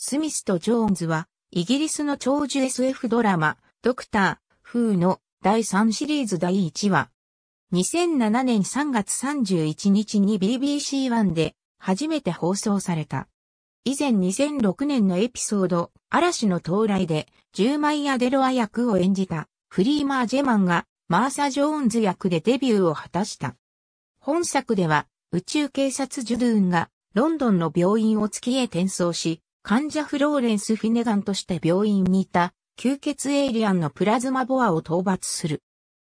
スミスとジョーンズは、イギリスの長寿 SF ドラマ、ドクター、フーの第3シリーズ第1話。2007年3月31日に BBC1 で初めて放送された。以前2006年のエピソード、嵐の到来で、ジューマイアデロア役を演じた、フリーマー・ジェマンが、マーサ・ジョーンズ役でデビューを果たした。本作では、宇宙警察ジュドゥーンが、ロンドンの病院を月へ転送し、患者フローレンス・フィネガンとして病院にいた、吸血エイリアンのプラズマボアを討伐する。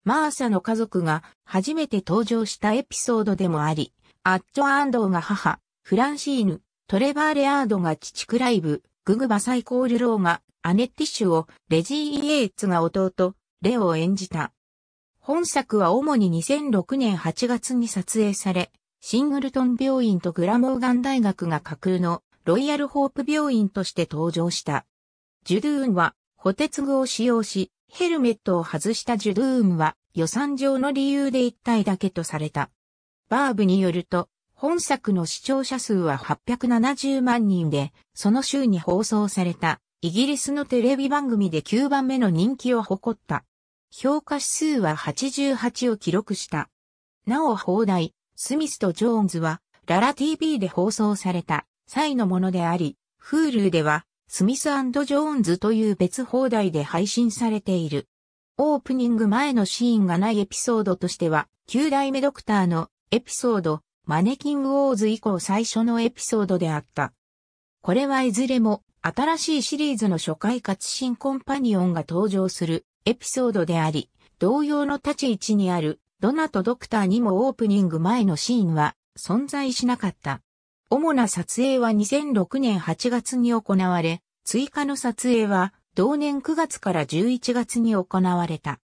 マーサの家族が初めて登場したエピソードでもあり、アッチョ・アンドーが母、フランシーヌ、トレバー・レアードが父クライブ、ググバサイコール・ローがアネッティッシュを、レジー・イエーツが弟、レオを演じた。本作は主に2006年8月に撮影され、シングルトン病院とグラモーガン大学が架空のロイヤルホープ病院として登場した。ジュドゥーンは、補鉄具を使用し、ヘルメットを外したジュドゥーンは、予算上の理由で1体だけとされた。バーブによると、本作の視聴者数は870万人で、その週に放送された、イギリスのテレビ番組で9番目の人気を誇った。評価指数は88を記録した。なお放題、スミスとジョーンズは、ララ TV で放送された際のものであり、Hulu では、スミスジョーンズという別放題で配信されている。オープニング前のシーンがないエピソードとしては、9代目ドクターのエピソード、マネキングウォーズ以降最初のエピソードであった。これはいずれも、新しいシリーズの初回活新コンパニオンが登場するエピソードであり、同様の立ち位置にある、ドナとドクターにもオープニング前のシーンは存在しなかった。主な撮影は2006年8月に行われ、追加の撮影は同年9月から11月に行われた。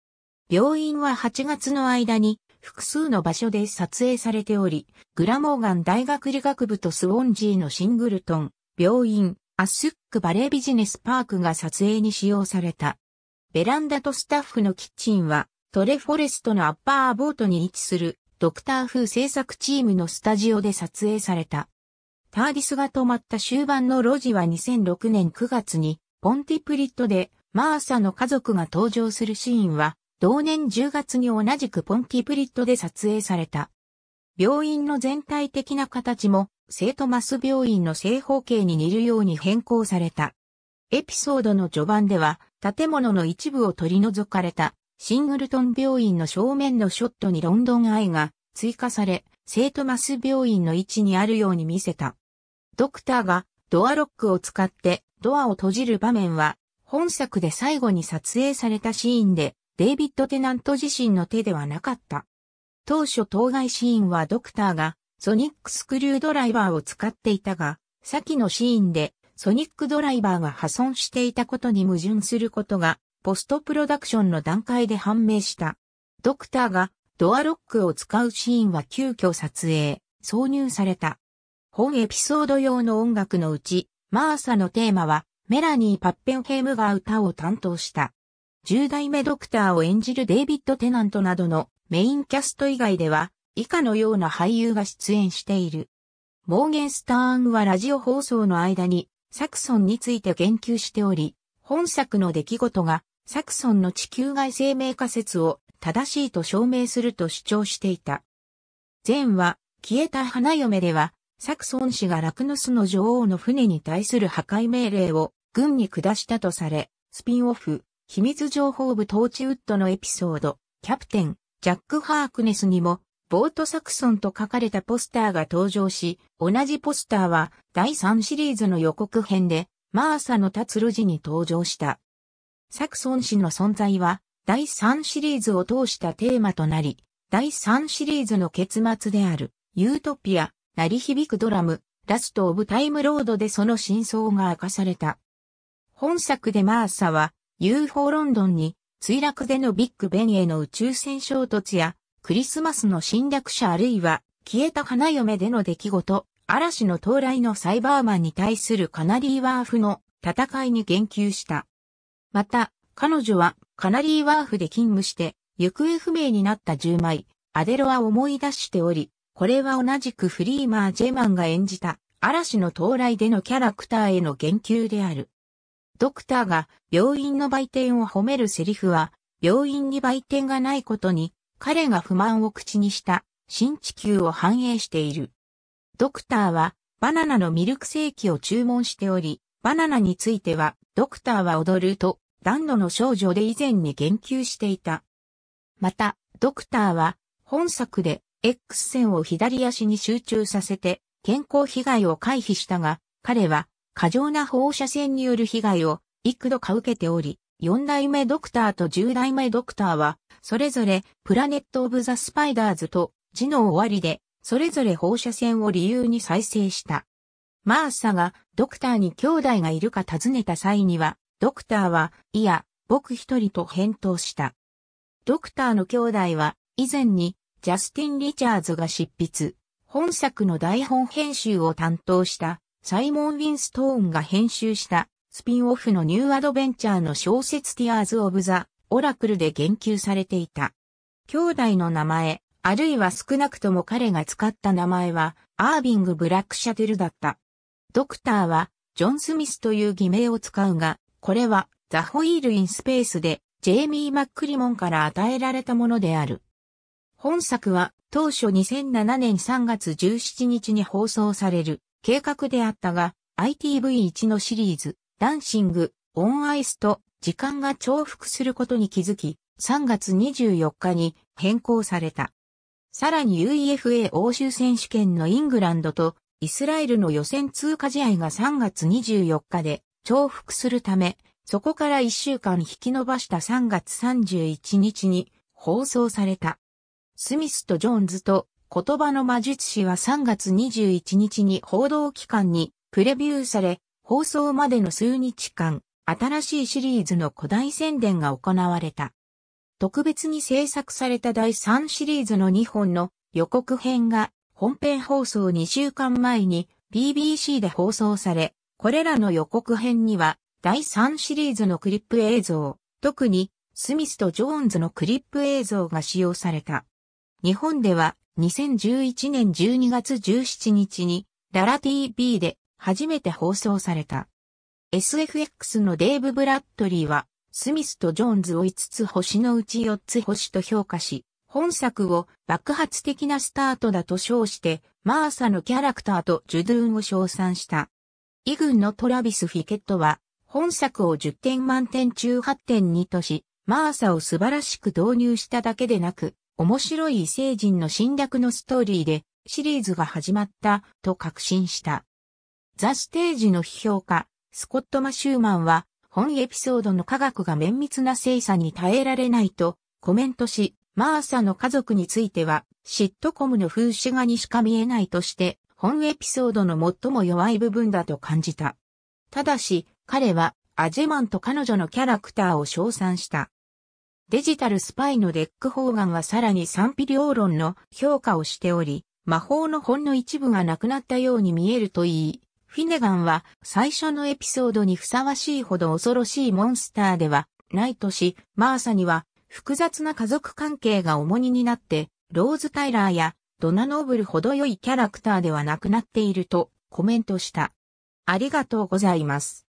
病院は8月の間に複数の場所で撮影されており、グラモーガン大学理学部とスウォンジーのシングルトン、病院、アスックバレービジネスパークが撮影に使用された。ベランダとスタッフのキッチンは、トレフォレストのアッパーアボートに位置するドクター風制作チームのスタジオで撮影された。ターディスが止まった終盤の路地は2006年9月に、ポンティプリットで、マーサの家族が登場するシーンは、同年10月に同じくポンティプリットで撮影された。病院の全体的な形も、ートマス病院の正方形に似るように変更された。エピソードの序盤では、建物の一部を取り除かれた、シングルトン病院の正面のショットにロンドンアイが追加され、ートマス病院の位置にあるように見せた。ドクターがドアロックを使ってドアを閉じる場面は、本作で最後に撮影されたシーンで、デイビッド・テナント自身の手ではなかった。当初当該シーンはドクターがソニックスクリュードライバーを使っていたが、先のシーンでソニックドライバーが破損していたことに矛盾することが、ポストプロダクションの段階で判明した。ドクターがドアロックを使うシーンは急遽撮影、挿入された。本エピソード用の音楽のうち、マーサのテーマは、メラニー・パッペンヘイムが歌を担当した。10代目ドクターを演じるデイビッド・テナントなどのメインキャスト以外では、以下のような俳優が出演している。モーゲンスターンはラジオ放送の間に、サクソンについて言及しており、本作の出来事が、サクソンの地球外生命仮説を正しいと証明すると主張していた。前は、消えた花嫁では、サクソン氏がラクヌスの女王の船に対する破壊命令を軍に下したとされ、スピンオフ、秘密情報部トーチウッドのエピソード、キャプテン、ジャック・ハークネスにも、ボートサクソンと書かれたポスターが登場し、同じポスターは第3シリーズの予告編で、マーサの立つ路地に登場した。サクソン氏の存在は、第3シリーズを通したテーマとなり、第3シリーズの結末である、ユートピア、鳴り響くドラム、ラスト・オブ・タイム・ロードでその真相が明かされた。本作でマーサは UFO ロンドンに墜落でのビッグベンへの宇宙船衝突やクリスマスの侵略者あるいは消えた花嫁での出来事、嵐の到来のサイバーマンに対するカナリーワーフの戦いに言及した。また、彼女はカナリーワーフで勤務して行方不明になった10枚、アデロは思い出しており、これは同じくフリーマー・ジェマンが演じた嵐の到来でのキャラクターへの言及である。ドクターが病院の売店を褒めるセリフは、病院に売店がないことに彼が不満を口にした新地球を反映している。ドクターはバナナのミルクセーキを注文しており、バナナについてはドクターは踊ると暖炉の少女で以前に言及していた。また、ドクターは本作で X 線を左足に集中させて健康被害を回避したが、彼は過剰な放射線による被害を幾度か受けており、4代目ドクターと10代目ドクターは、それぞれプラネット・オブ・ザ・スパイダーズと字の終わりで、それぞれ放射線を理由に再生した。マーサがドクターに兄弟がいるか尋ねた際には、ドクターは、いや、僕一人と返答した。ドクターの兄弟は、以前にジャスティン・リチャーズが執筆、本作の台本編集を担当したサイモン・ウィンストーンが編集したスピンオフのニューアドベンチャーの小説ティアーズ・オブ・ザ・オラクルで言及されていた。兄弟の名前、あるいは少なくとも彼が使った名前は、アービング・ブラック・シャテルだった。ドクターは、ジョン・スミスという偽名を使うが、これは、ザ・ホイール・イン・スペースで、ジェイミー・マックリモンから与えられたものである。本作は当初2007年3月17日に放送される計画であったが ITV1 のシリーズダンシングオンアイスと時間が重複することに気づき3月24日に変更された。さらに UEFA 欧州選手権のイングランドとイスラエルの予選通過試合が3月24日で重複するため、そこから1週間引き延ばした3月31日に放送された。スミスとジョーンズと言葉の魔術師は3月21日に報道機関にプレビューされ、放送までの数日間、新しいシリーズの古代宣伝が行われた。特別に制作された第3シリーズの2本の予告編が本編放送2週間前に BBC で放送され、これらの予告編には第3シリーズのクリップ映像、特にスミスとジョーンズのクリップ映像が使用された。日本では2011年12月17日にララ TV で初めて放送された。SFX のデイブ・ブラッドリーはスミスとジョーンズを5つ星のうち4つ星と評価し、本作を爆発的なスタートだと称して、マーサのキャラクターとジュドゥーンを称賛した。イグンのトラビス・フィケットは、本作を10点満点中8.2とし、マーサを素晴らしく導入しただけでなく、面白い異星人の侵略のストーリーでシリーズが始まったと確信した。ザ・ステージの批評家、スコット・マシューマンは本エピソードの科学が綿密な精査に耐えられないとコメントし、マーサの家族についてはシットコムの風刺画にしか見えないとして本エピソードの最も弱い部分だと感じた。ただし彼はアジェマンと彼女のキャラクターを称賛した。デジタルスパイのデック・ホーガンはさらに賛否両論の評価をしており、魔法のほんの一部がなくなったように見えるといい、フィネガンは最初のエピソードにふさわしいほど恐ろしいモンスターではないとし、マーサには複雑な家族関係が重荷になって、ローズ・タイラーやドナ・ノーブルほど良いキャラクターではなくなっているとコメントした。ありがとうございます。